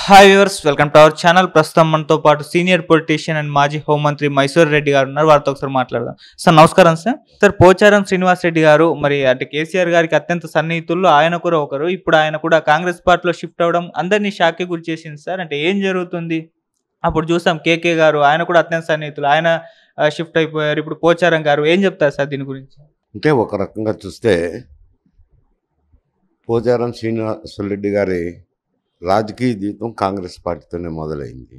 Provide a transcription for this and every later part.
hi viewers welcome to our channel ప్రస్తుతం మనతో పాటు సీనియర్ పొలిటీషియన్ అండ్ మాజీ హోంమంత్రి మైసూర్ రెడ్డి గారు ఉన్నారు వారితో ఒకసారి మాట్లాడదాం సార్ నమస్కారం సార్ సార్ పోచారం శ్రీనివాస్ రెడ్డి గారు మరి అంటే కేసీఆర్ గారికి అత్యంత సన్నిహితులు ఆయన కూడా ఒకరు ఇప్పుడు ఆయన కూడా కాంగ్రెస్ పార్టీలో షిఫ్ట్ అవ్వడం అందరినీ షాక్కి గురి చేసింది సార్ అంటే ఏం జరుగుతుంది అప్పుడు చూసాం కేకే గారు ఆయన కూడా అత్యంత సన్నిహితులు ఆయన షిఫ్ట్ అయిపోయారు ఇప్పుడు పోచారం గారు ఏం చెప్తారు సార్ దీని గురించి అంటే ఒక రకంగా చూస్తే పోచారం శ్రీనివాసులు రెడ్డి గారి రాజకీయ జీవితం కాంగ్రెస్ పార్టీతోనే మొదలైంది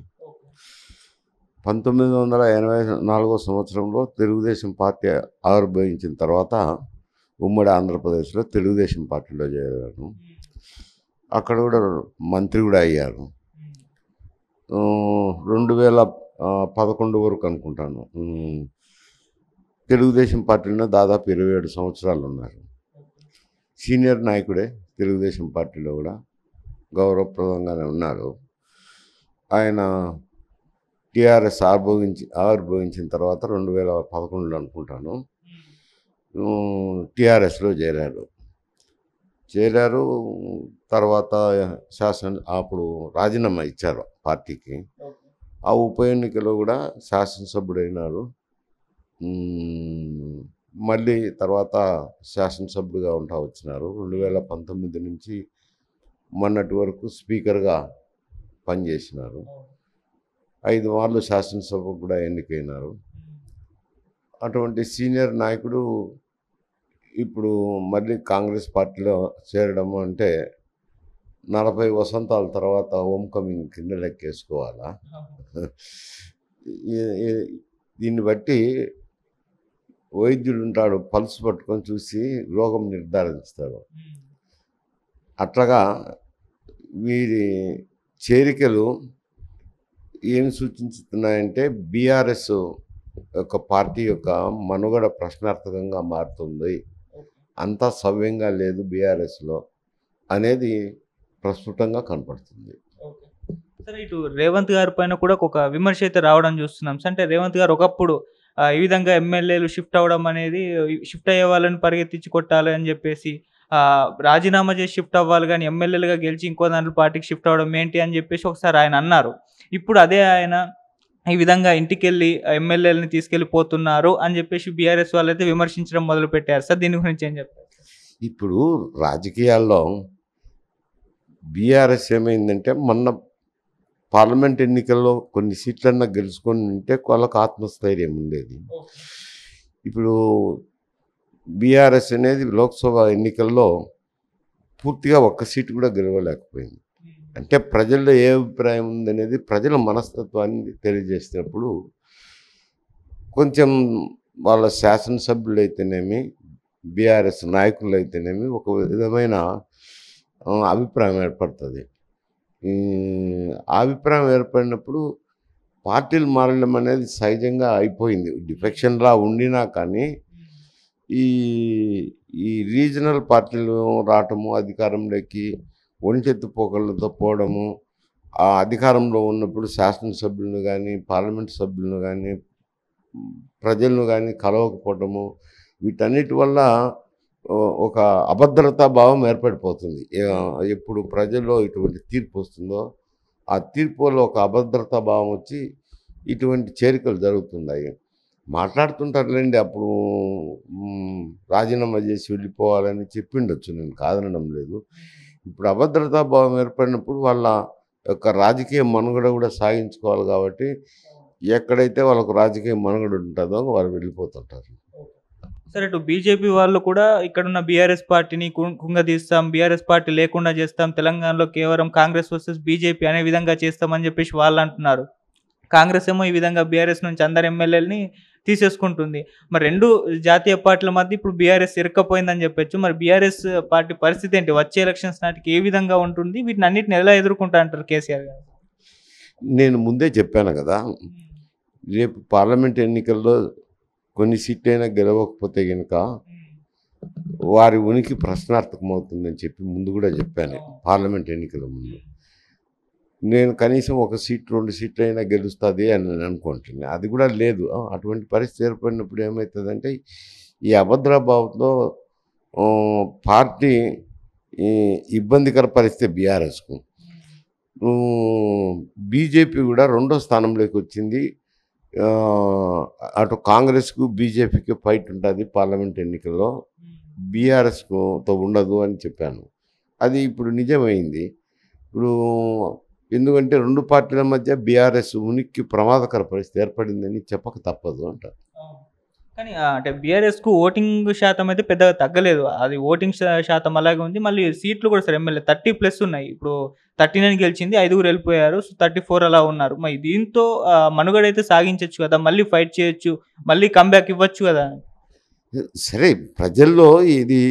పంతొమ్మిది వందల ఎనభై నాలుగో సంవత్సరంలో తెలుగుదేశం పార్టీ ఆవిర్భవించిన తర్వాత ఉమ్మడి ఆంధ్రప్రదేశ్లో తెలుగుదేశం పార్టీలో చేరాను అక్కడ కూడా మంత్రి కూడా అయ్యాను రెండు వేల పదకొండు వరకు అనుకుంటాను తెలుగుదేశం పార్టీలో దాదాపు ఇరవై ఏడు సంవత్సరాలు ఉన్నారు సీనియర్ నాయకుడే తెలుగుదేశం పార్టీలో కూడా గౌరవప్రదంగానే ఉన్నారు ఆయన టీఆర్ఎస్ ఆవిర్భవించి ఆవిర్భవించిన తర్వాత రెండు వేల పదకొండులో అనుకుంటాను టీఆర్ఎస్లో చేరారు చేరారు తర్వాత శాసన అప్పుడు రాజీనామా ఇచ్చారు పార్టీకి ఆ ఉప ఎన్నికలో కూడా శాసనసభ్యుడైనారు మళ్ళీ తర్వాత శాసనసభ్యుడిగా ఉంటా వచ్చినారు రెండు వేల పంతొమ్మిది నుంచి మొన్నటి వరకు స్పీకర్గా పనిచేసినారు ఐదు మార్లు శాసనసభకు కూడా ఎన్నికైనారు అటువంటి సీనియర్ నాయకుడు ఇప్పుడు మళ్ళీ కాంగ్రెస్ పార్టీలో చేరడం అంటే నలభై వసంతాల తర్వాత హోమ్ కమింగ్ కింద లెక్కేసుకోవాలా దీన్ని బట్టి వైద్యుడు ఉంటాడు పల్స్ పట్టుకొని చూసి రోగం నిర్ధారించుతాడు అట్లాగా వీరి చేరికలు ఏం సూచించుతున్నాయంటే బీఆర్ఎస్ యొక్క పార్టీ యొక్క మనుగడ ప్రశ్నార్థకంగా మారుతుంది అంతా సవ్యంగా లేదు బీఆర్ఎస్లో అనేది ప్రస్తుతంగా కనపడుతుంది సార్ ఇటు రేవంత్ గారి పైన కూడా ఒక విమర్శ అయితే రావడం చూస్తున్నాం సార్ అంటే రేవంత్ గారు ఒకప్పుడు ఈ విధంగా ఎమ్మెల్యేలు షిఫ్ట్ అవ్వడం అనేది షిఫ్ట్ అయ్యే వాళ్ళని పరిగెత్తించి కొట్టాలి అని చెప్పేసి రాజీనామా చేసి షిఫ్ట్ అవ్వాలి కానీ ఎమ్మెల్యేలుగా గెలిచి ఇంకో దాంట్లో పార్టీకి షిఫ్ట్ అవ్వడం ఏంటి అని చెప్పేసి ఒకసారి ఆయన అన్నారు ఇప్పుడు అదే ఆయన ఈ విధంగా ఇంటికి వెళ్ళి ఎమ్మెల్యేలని తీసుకెళ్ళిపోతున్నారు అని చెప్పేసి బీఆర్ఎస్ వాళ్ళైతే విమర్శించడం మొదలు పెట్టారు సార్ దీని గురించి ఏం చెప్తారు ఇప్పుడు రాజకీయాల్లో బీఆర్ఎస్ ఏమైందంటే మొన్న పార్లమెంట్ ఎన్నికల్లో కొన్ని సీట్లన్నా గెలుచుకొని ఉంటే వాళ్ళకి ఆత్మస్థైర్యం ఉండేది ఇప్పుడు బీఆర్ఎస్ అనేది లోక్సభ ఎన్నికల్లో పూర్తిగా ఒక్క సీటు కూడా గెలవలేకపోయింది అంటే ప్రజల్లో ఏ అభిప్రాయం ఉందనేది ప్రజల మనస్తత్వాన్ని తెలియజేసినప్పుడు కొంచెం వాళ్ళ శాసనసభ్యులు అయితేనేమి బీఆర్ఎస్ నాయకులు అయితేనేమి ఒక విధమైన అభిప్రాయం ఏర్పడుతుంది అభిప్రాయం ఏర్పడినప్పుడు పార్టీలు మారడం అనేది సహజంగా అయిపోయింది డిఫెక్షన్లా ఉండినా కానీ ఈ ఈ రీజనల్ పార్టీలు రావటము అధికారంలోకి ఒంటెత్తు పోకళ్ళతో పోవడము ఆ అధికారంలో ఉన్నప్పుడు శాసనసభ్యులను కానీ పార్లమెంట్ సభ్యులను కానీ ప్రజలను కానీ కలవకపోవటము వీటన్నిటి వల్ల ఒక అభద్రతా భావం ఏర్పడిపోతుంది ఎప్పుడు ప్రజల్లో ఇటువంటి తీర్పు వస్తుందో ఆ తీర్పులో ఒక అభద్రతా భావం వచ్చి ఇటువంటి చేరికలు జరుగుతున్నాయి మాట్లాడుతుంటారులేండి అప్పుడు రాజీనామా చేసి వెళ్ళిపోవాలని చెప్పిండొచ్చు నేను కాదనడం లేదు ఇప్పుడు అభద్రతా భావం ఏర్పడినప్పుడు వాళ్ళ యొక్క రాజకీయ మనుగడ కూడా సాగించుకోవాలి కాబట్టి ఎక్కడైతే వాళ్ళకు రాజకీయ మనుగడ ఉంటుందో వాళ్ళు వెళ్ళిపోతుంటారు సరే ఇటు బీజేపీ వాళ్ళు కూడా ఇక్కడున్న బీఆర్ఎస్ పార్టీని కుంగదీస్తాం బీఆర్ఎస్ పార్టీ లేకుండా చేస్తాం తెలంగాణలో కేవలం కాంగ్రెస్ వర్సెస్ బీజేపీ అనే విధంగా చేస్తామని చెప్పేసి వాళ్ళు అంటున్నారు కాంగ్రెస్ ఏమో ఈ విధంగా బీఆర్ఎస్ నుంచి అందరు ఎమ్మెల్యేలని తీసేసుకుంటుంది మరి రెండు జాతీయ పార్టీల మధ్య ఇప్పుడు బీఆర్ఎస్ ఇరకపోయిందని చెప్పొచ్చు మరి బీఆర్ఎస్ పార్టీ పరిస్థితి ఏంటి వచ్చే ఎలక్షన్స్ నాటికి ఏ విధంగా ఉంటుంది వీటిని అన్నిటిని ఎలా ఎదుర్కొంటా అంటారు కేసీఆర్ గారు నేను ముందే చెప్పాను కదా రేపు పార్లమెంట్ ఎన్నికల్లో కొన్ని అయినా గెలవకపోతే కనుక వారి ఉనికి అవుతుందని చెప్పి ముందు కూడా చెప్పాను పార్లమెంట్ ఎన్నికల ముందు నేను కనీసం ఒక సీట్ రెండు సీట్లు అయినా గెలుస్తుంది అని నేను అనుకుంటున్నాను అది కూడా లేదు అటువంటి పరిస్థితి ఏర్పడినప్పుడు ఏమవుతుందంటే ఈ అభద్ర పార్టీ ఇబ్బందికర పరిస్థితి బీఆర్ఎస్కు బీజేపీ కూడా రెండో స్థానంలోకి వచ్చింది అటు కాంగ్రెస్కు బీజేపీకి ఫైట్ ఉంటుంది పార్లమెంట్ ఎన్నికల్లో బీఆర్ఎస్కుతో ఉండదు అని చెప్పాను అది ఇప్పుడు నిజమైంది ఇప్పుడు ఎందుకంటే రెండు పార్టీల మధ్య బీఆర్ఎస్ ఉనికి ప్రమాదకర పరిస్థితి ఏర్పడిందని చెప్పక తప్పదు అంటారు కానీ అంటే బీఆర్ఎస్కు ఓటింగ్ శాతం అయితే పెద్దగా తగ్గలేదు అది ఓటింగ్ శాతం అలాగే ఉంది మళ్ళీ సీట్లు కూడా సార్ ఎమ్మెల్యే థర్టీ ప్లస్ ఉన్నాయి ఇప్పుడు థర్టీ నైన్ గెలిచింది ఐదుగురు వెళ్ళిపోయారు సో థర్టీ ఫోర్ అలా ఉన్నారు మరి దీంతో మనుగడైతే సాగించవచ్చు కదా మళ్ళీ ఫైట్ చేయొచ్చు మళ్ళీ కంబ్యాక్ ఇవ్వచ్చు కదా సరే ప్రజల్లో ఇది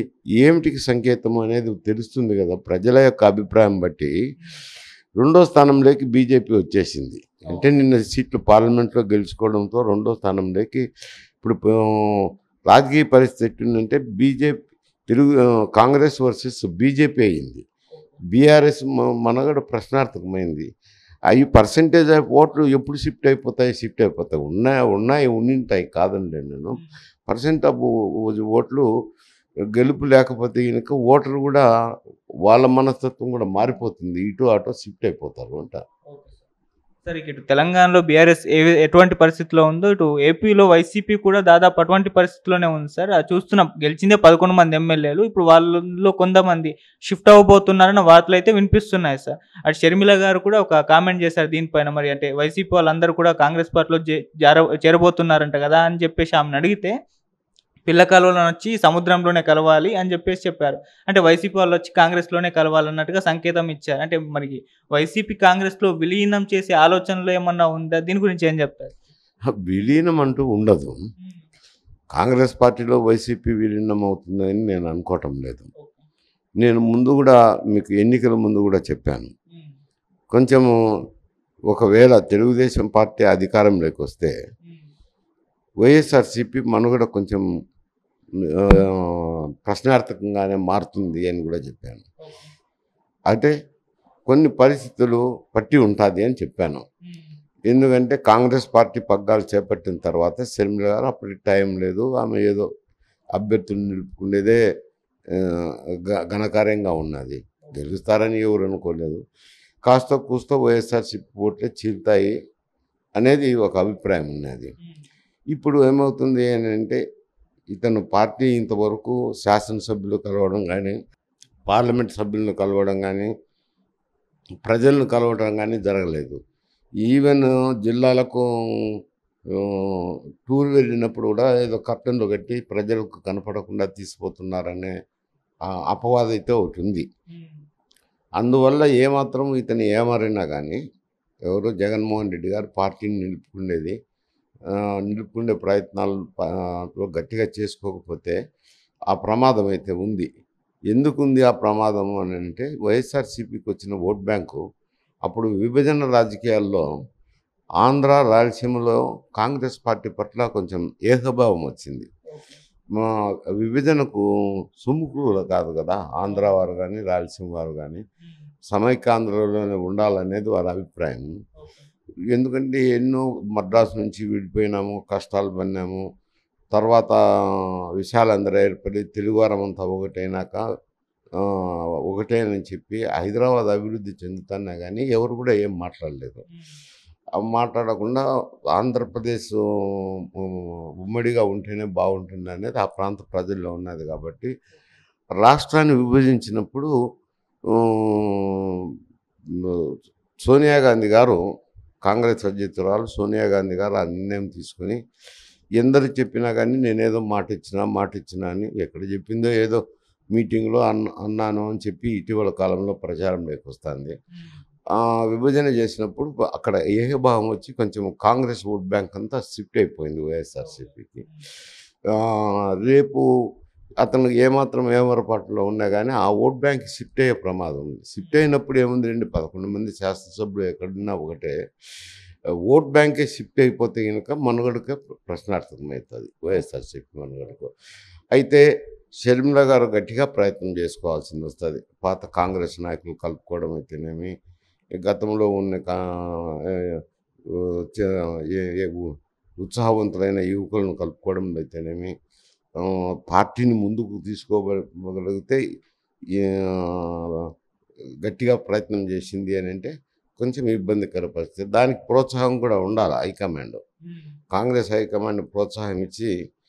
ఏమిటికి సంకేతం అనేది తెలుస్తుంది కదా ప్రజల యొక్క అభిప్రాయం బట్టి రెండో స్థానంలోకి బీజేపీ వచ్చేసింది అంటే నిన్న సీట్లు పార్లమెంట్లో గెలుచుకోవడంతో రెండో స్థానంలోకి ఇప్పుడు రాజకీయ పరిస్థితి ఎట్టుందంటే BJP Telugu Congress versus BJP అయింది బీఆర్ఎస్ మనగడ ప్రశ్నార్థకమైంది అవి పర్సంటేజ్ ఆఫ్ ఓట్లు ఎప్పుడు షిఫ్ట్ అయిపోతాయి షిఫ్ట్ అయిపోతాయి ఉన్నాయి ఉన్నాయి ఉండింటాయి కాదండి నేను పర్సెంట్ ఆఫ్ ఓట్లు గెలుపు లేకపోతే కనుక ఓటరు కూడా వాళ్ళ మనస్తత్వం కూడా మారిపోతుంది ఇటు అటు షిఫ్ట్ అయిపోతారు అంట సార్ ఇటు తెలంగాణలో బీఆర్ఎస్ ఏ ఎటువంటి పరిస్థితిలో ఉందో ఇటు ఏపీలో వైసీపీ కూడా దాదాపు అటువంటి పరిస్థితిలోనే ఉంది సార్ చూస్తున్నాం గెలిచిందే పదకొండు మంది ఎమ్మెల్యేలు ఇప్పుడు వాళ్ళలో కొంతమంది షిఫ్ట్ అవ్వబోతున్నారన్న వార్తలు అయితే వినిపిస్తున్నాయి సార్ అటు షర్మిల గారు కూడా ఒక కామెంట్ చేశారు దీనిపైన మరి అంటే వైసీపీ వాళ్ళందరూ కూడా కాంగ్రెస్ పార్టీలో చేరబోతున్నారంట కదా అని చెప్పేసి ఆమెను అడిగితే పిల్ల కలవలను వచ్చి సముద్రంలోనే కలవాలి అని చెప్పేసి చెప్పారు అంటే వైసీపీ వాళ్ళు వచ్చి కాంగ్రెస్లోనే కలవాలన్నట్టుగా సంకేతం ఇచ్చారు అంటే మనకి వైసీపీ కాంగ్రెస్లో విలీనం చేసే ఆలోచనలో ఏమన్నా ఉందా దీని గురించి ఏం చెప్తారు విలీనం అంటూ ఉండదు కాంగ్రెస్ పార్టీలో వైసీపీ విలీనం అవుతుందని నేను అనుకోవటం లేదు నేను ముందు కూడా మీకు ఎన్నికల ముందు కూడా చెప్పాను కొంచెము ఒకవేళ తెలుగుదేశం పార్టీ అధికారంలోకి వస్తే వైఎస్ఆర్సీపీ మనుగడ కొంచెం ప్రశ్నార్థకంగానే మారుతుంది అని కూడా చెప్పాను అంటే కొన్ని పరిస్థితులు పట్టి ఉంటుంది అని చెప్పాను ఎందుకంటే కాంగ్రెస్ పార్టీ పగ్గాలు చేపట్టిన తర్వాత శర్మిల గారు అప్పటికి టైం లేదు ఆమె ఏదో అభ్యర్థులు నిలుపుకునేదే ఘనకార్యంగా ఉన్నది గెలుస్తారని ఎవరు అనుకోలేదు కాస్త కూస్తో వైఎస్ఆర్సీపీ ఓట్లే చీల్తాయి అనేది ఒక అభిప్రాయం ఉన్నది ఇప్పుడు ఏమవుతుంది అని అంటే ఇతను పార్టీ ఇంతవరకు శాసనసభ్యులు కలవడం కానీ పార్లమెంట్ సభ్యులను కలవడం కానీ ప్రజలను కలవడం కానీ జరగలేదు ఈవెన్ జిల్లాలకు టూర్ వెళ్ళినప్పుడు కూడా ఏదో కర్టన్లు కట్టి ప్రజలకు కనపడకుండా తీసిపోతున్నారనే అపవాదైతే ఒకటి ఉంది అందువల్ల ఏమాత్రం ఇతను ఏమారైనా కానీ ఎవరు జగన్మోహన్ రెడ్డి గారు పార్టీని నిలుపుకునేది నిలుపుకునే ప్రయత్నాలు గట్టిగా చేసుకోకపోతే ఆ ప్రమాదం అయితే ఉంది ఎందుకుంది ఆ ప్రమాదం అని అంటే వైఎస్ఆర్సీపీకి వచ్చిన ఓట్ బ్యాంకు అప్పుడు విభజన రాజకీయాల్లో ఆంధ్ర రాయలసీమలో కాంగ్రెస్ పార్టీ పట్ల కొంచెం ఏకభావం వచ్చింది మా విభజనకు సుముఖులు కాదు కదా ఆంధ్ర వారు కానీ రాయలసీమ వారు కానీ సమైక్యాంధ్రలోనే ఉండాలనేది వారి అభిప్రాయం ఎందుకంటే ఎన్నో మద్రాసు నుంచి విడిపోయినాము కష్టాలు పడినాము తర్వాత విశాలందరూ ఏర్పడి తెలుగువారం అంతా ఒకటైనాక ఒకటేనని చెప్పి హైదరాబాద్ అభివృద్ధి చెందుతున్నా కానీ ఎవరు కూడా ఏం మాట్లాడలేదు మాట్లాడకుండా ఆంధ్రప్రదేశ్ ఉమ్మడిగా ఉంటేనే బాగుంటుంది అనేది ఆ ప్రాంత ప్రజల్లో ఉన్నది కాబట్టి రాష్ట్రాన్ని విభజించినప్పుడు సోనియా గాంధీ గారు కాంగ్రెస్ అధ్యక్షురాలు సోనియా గాంధీ గారు ఆ నిర్ణయం తీసుకుని ఎందరు చెప్పినా కానీ నేనేదో మాట ఇచ్చినా మాట ఇచ్చినా అని ఎక్కడ చెప్పిందో ఏదో మీటింగ్లో అన్న అన్నాను అని చెప్పి ఇటీవల కాలంలో ప్రచారం లేకొస్తుంది విభజన చేసినప్పుడు అక్కడ ఏహభావం వచ్చి కొంచెం కాంగ్రెస్ ఓట్ బ్యాంక్ అంతా షిఫ్ట్ అయిపోయింది వైఎస్ఆర్సీపీకి రేపు అతనికి ఏమాత్రం ఏమరపాట్లో ఉన్నా కానీ ఆ ఓట్ బ్యాంక్ షిఫ్ట్ అయ్యే ప్రమాదం ఉంది షిఫ్ట్ అయినప్పుడు ఏముంది రండి పదకొండు మంది శాసనసభ్యులు ఎక్కడున్నా ఒకటే ఓట్ బ్యాంకే షిఫ్ట్ అయిపోతే కనుక మనుగడకే ప్రశ్నార్థకమవుతుంది వైఎస్ఆర్సీపీ మనుగడకు అయితే షర్మిల గారు గట్టిగా ప్రయత్నం చేసుకోవాల్సింది వస్తుంది పాత కాంగ్రెస్ నాయకులు కలుపుకోవడం అయితేనేమి గతంలో ఉన్న ఉత్సాహవంతులైన యువకులను కలుపుకోవడం అయితేనేమి పార్టీని ముందుకు తీసుకోగలిగితే గట్టిగా ప్రయత్నం చేసింది అని అంటే కొంచెం ఇబ్బందికర పరిస్థితి దానికి ప్రోత్సాహం కూడా ఉండాలి హైకమాండ్ కాంగ్రెస్ హైకమాండ్ ప్రోత్సాహం ఇచ్చి